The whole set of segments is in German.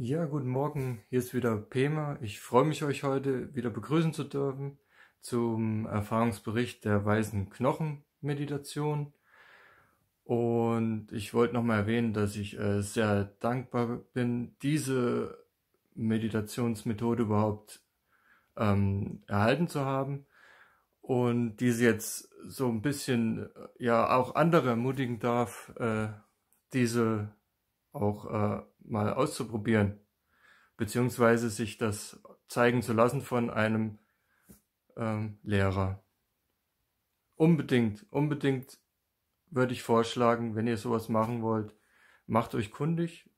Ja, guten Morgen, hier ist wieder Pema. Ich freue mich, euch heute wieder begrüßen zu dürfen zum Erfahrungsbericht der weißen Knochenmeditation. Und ich wollte nochmal erwähnen, dass ich äh, sehr dankbar bin, diese Meditationsmethode überhaupt ähm, erhalten zu haben und diese jetzt so ein bisschen äh, ja auch andere ermutigen darf, äh, diese auch äh, mal auszuprobieren, beziehungsweise sich das zeigen zu lassen von einem ähm, Lehrer. Unbedingt, unbedingt würde ich vorschlagen, wenn ihr sowas machen wollt, macht euch kundig,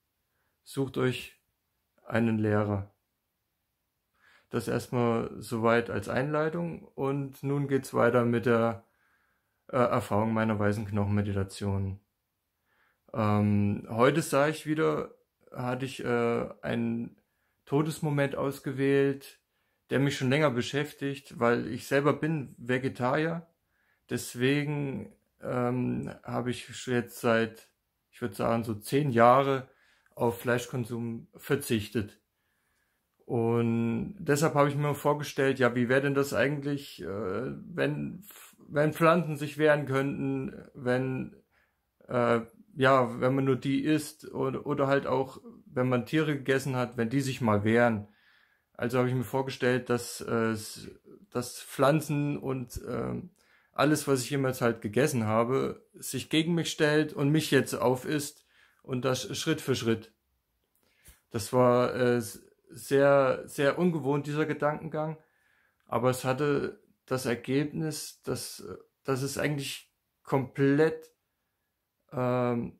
sucht euch einen Lehrer. Das erstmal soweit als Einleitung und nun geht's weiter mit der äh, Erfahrung meiner weißen Knochenmeditation. Ähm, heute sah ich wieder, hatte ich äh, einen Todesmoment ausgewählt, der mich schon länger beschäftigt, weil ich selber bin Vegetarier. Deswegen ähm, habe ich jetzt seit, ich würde sagen, so zehn Jahre auf Fleischkonsum verzichtet. Und deshalb habe ich mir vorgestellt, ja, wie wäre denn das eigentlich, äh, wenn, wenn Pflanzen sich wehren könnten, wenn äh, ja, wenn man nur die isst oder, oder halt auch, wenn man Tiere gegessen hat, wenn die sich mal wehren. Also habe ich mir vorgestellt, dass, äh, dass Pflanzen und äh, alles, was ich jemals halt gegessen habe, sich gegen mich stellt und mich jetzt aufisst und das Schritt für Schritt. Das war äh, sehr, sehr ungewohnt, dieser Gedankengang, aber es hatte das Ergebnis, dass, dass es eigentlich komplett ähm,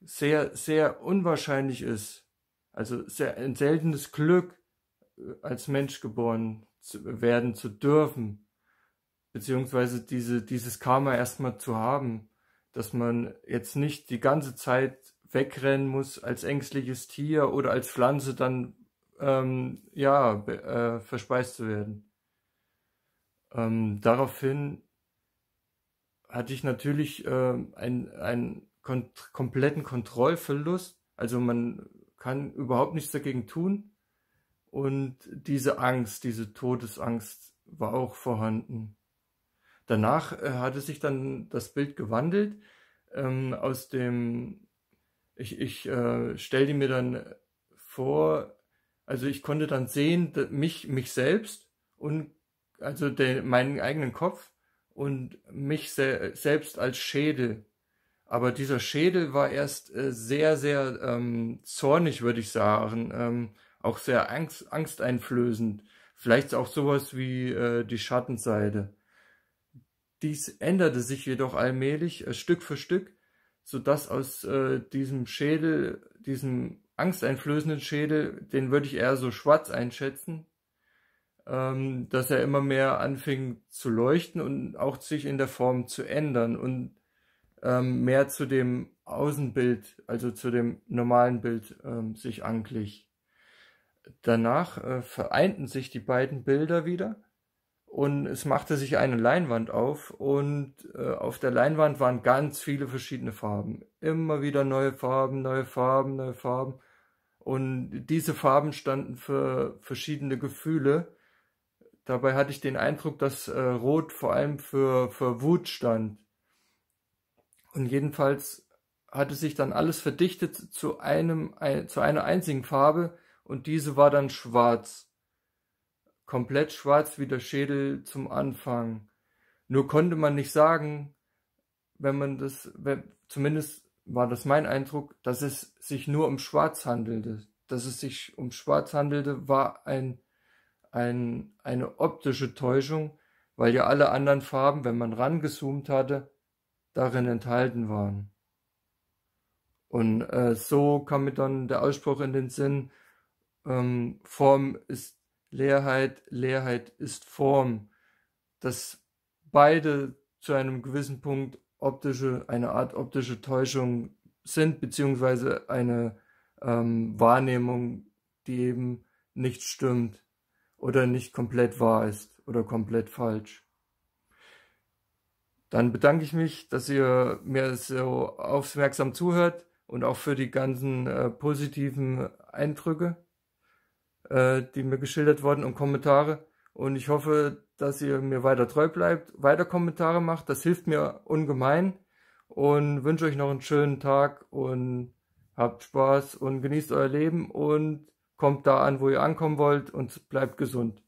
sehr, sehr unwahrscheinlich ist, also sehr, ein seltenes Glück, äh, als Mensch geboren zu, werden zu dürfen, beziehungsweise diese, dieses Karma erstmal zu haben, dass man jetzt nicht die ganze Zeit wegrennen muss als ängstliches Tier oder als Pflanze dann ähm, ja äh, verspeist zu werden. Ähm, daraufhin hatte ich natürlich äh, einen, einen kompletten Kontrollverlust. Also man kann überhaupt nichts dagegen tun. Und diese Angst, diese Todesangst war auch vorhanden. Danach äh, hatte sich dann das Bild gewandelt. Ähm, aus dem, ich, ich äh, stellte mir dann vor, also ich konnte dann sehen, mich, mich selbst und also den, meinen eigenen Kopf und mich se selbst als Schädel. Aber dieser Schädel war erst äh, sehr, sehr ähm, zornig, würde ich sagen, ähm, auch sehr angst, angsteinflößend. Vielleicht auch sowas wie äh, die Schattenseite. Dies änderte sich jedoch allmählich, äh, Stück für Stück, so dass aus äh, diesem Schädel, diesem angsteinflößenden Schädel, den würde ich eher so schwarz einschätzen, ähm, dass er immer mehr anfing zu leuchten und auch sich in der Form zu ändern und ähm, mehr zu dem Außenbild, also zu dem normalen Bild ähm, sich anglich. Danach äh, vereinten sich die beiden Bilder wieder und es machte sich eine Leinwand auf und äh, auf der Leinwand waren ganz viele verschiedene Farben. Immer wieder neue Farben, neue Farben, neue Farben. Und diese Farben standen für verschiedene Gefühle Dabei hatte ich den Eindruck, dass äh, Rot vor allem für, für Wut stand. Und jedenfalls hatte sich dann alles verdichtet zu einem, ein, zu einer einzigen Farbe und diese war dann schwarz. Komplett schwarz wie der Schädel zum Anfang. Nur konnte man nicht sagen, wenn man das, wenn, zumindest war das mein Eindruck, dass es sich nur um Schwarz handelte. Dass es sich um Schwarz handelte, war ein ein, eine optische Täuschung, weil ja alle anderen Farben, wenn man rangezoomt hatte, darin enthalten waren. Und äh, so kam mir dann der Ausspruch in den Sinn, ähm, Form ist Leerheit, Leerheit ist Form, dass beide zu einem gewissen Punkt optische, eine Art optische Täuschung sind, beziehungsweise eine ähm, Wahrnehmung, die eben nicht stimmt oder nicht komplett wahr ist oder komplett falsch. Dann bedanke ich mich, dass ihr mir so aufmerksam zuhört und auch für die ganzen äh, positiven Eindrücke, äh, die mir geschildert wurden und Kommentare. Und ich hoffe, dass ihr mir weiter treu bleibt, weiter Kommentare macht. Das hilft mir ungemein. Und wünsche euch noch einen schönen Tag und habt Spaß und genießt euer Leben und kommt da an, wo ihr ankommen wollt und bleibt gesund.